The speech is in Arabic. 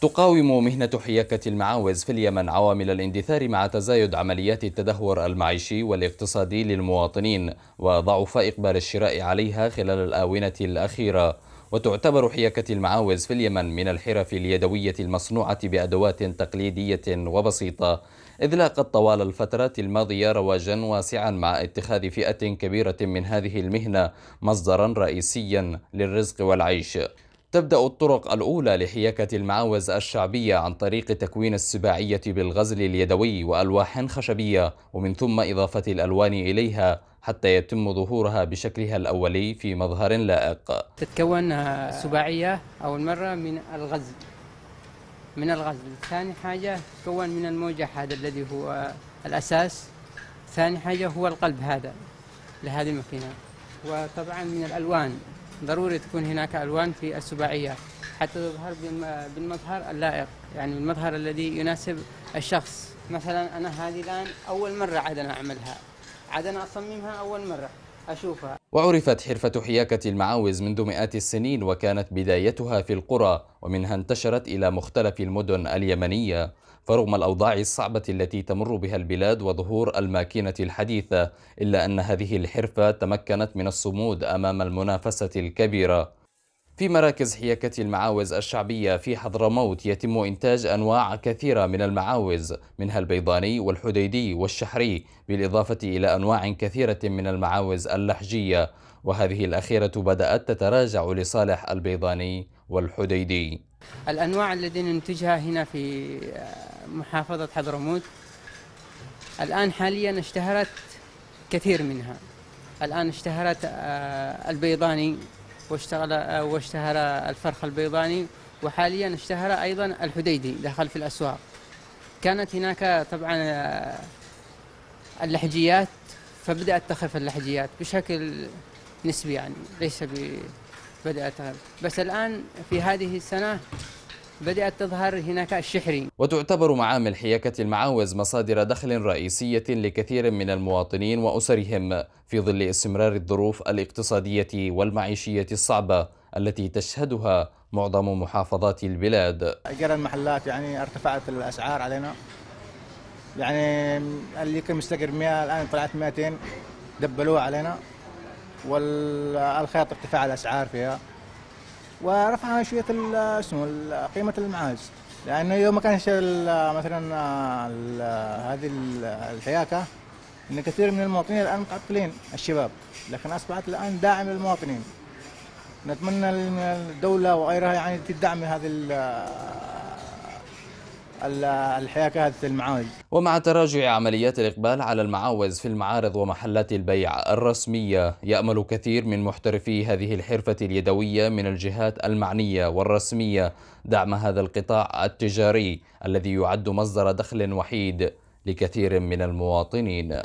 تقاوم مهنة حياكة المعاوز في اليمن عوامل الاندثار مع تزايد عمليات التدهور المعيشي والاقتصادي للمواطنين وضعف إقبال الشراء عليها خلال الآونة الأخيرة وتعتبر حياكة المعاوز في اليمن من الحرف اليدوية المصنوعة بأدوات تقليدية وبسيطة إذ لاقت طوال الفترة الماضية رواجا واسعا مع اتخاذ فئة كبيرة من هذه المهنة مصدرا رئيسيا للرزق والعيش تبدأ الطرق الأولى لحياكة المعاوز الشعبية عن طريق تكوين السباعية بالغزل اليدوي وألواح خشبية ومن ثم إضافة الألوان إليها حتى يتم ظهورها بشكلها الأولي في مظهر لائق تتكون السباعية أول مرة من الغزل من الغزل ثاني حاجة تكون من الموجة هذا الذي هو الأساس ثاني حاجة هو القلب هذا لهذه الماكينة وطبعا من الألوان ضروري تكون هناك ألوان في السباعيه حتى تظهر بالمظهر اللائق يعني بالمظهر الذي يناسب الشخص مثلا أنا هذه الآن أول مرة عاد أنا أعملها عاد أنا أصممها أول مرة أشوفها وعرفت حرفة حياكة المعاوز منذ مئات السنين وكانت بدايتها في القرى ومنها انتشرت إلى مختلف المدن اليمنية فرغم الأوضاع الصعبة التي تمر بها البلاد وظهور الماكينة الحديثة إلا أن هذه الحرفة تمكنت من الصمود أمام المنافسة الكبيرة في مراكز حياكة المعاوز الشعبية في حضرموت يتم إنتاج أنواع كثيرة من المعاوز منها البيضاني والحديدي والشحري بالإضافة إلى أنواع كثيرة من المعاوز اللحجية وهذه الأخيرة بدأت تتراجع لصالح البيضاني والحديدي الأنواع التي ننتجها هنا في آه، محافظة حضرموت الآن حاليا اشتهرت كثير منها الآن اشتهرت آه، البيضاني واشتغل واشتهر الفرخ البيضاني وحاليا اشتهر أيضا الحديدي دخل في الأسواق كانت هناك طبعا آه، اللحجيات فبدأت تخف اللحجيات بشكل نسبي يعني ليس بدأت تخف بس الآن في هذه السنة بدأت تظهر هناك الشحري وتعتبر معامل حياكة المعاوز مصادر دخل رئيسية لكثير من المواطنين وأسرهم في ظل استمرار الظروف الاقتصادية والمعيشية الصعبة التي تشهدها معظم محافظات البلاد أجر المحلات يعني ارتفعت الأسعار علينا يعني اللي كان مستقر 100 الآن طلعت 200 دبلوها علينا والخيط ارتفاع الأسعار فيها ورفع شويه اسمه قيمه المعاز لانه يوم ما كان يشتغل مثلا هذه الحياكه ان كثير من المواطنين الان متعطلين الشباب لكن اصبحت الان داعم للمواطنين نتمنى ان الدوله وغيرها يعني تدعم هذه الحياكات هذه المعاوز ومع تراجع عمليات الإقبال على المعاوز في المعارض ومحلات البيع الرسمية يأمل كثير من محترفي هذه الحرفة اليدوية من الجهات المعنية والرسمية دعم هذا القطاع التجاري الذي يعد مصدر دخل وحيد لكثير من المواطنين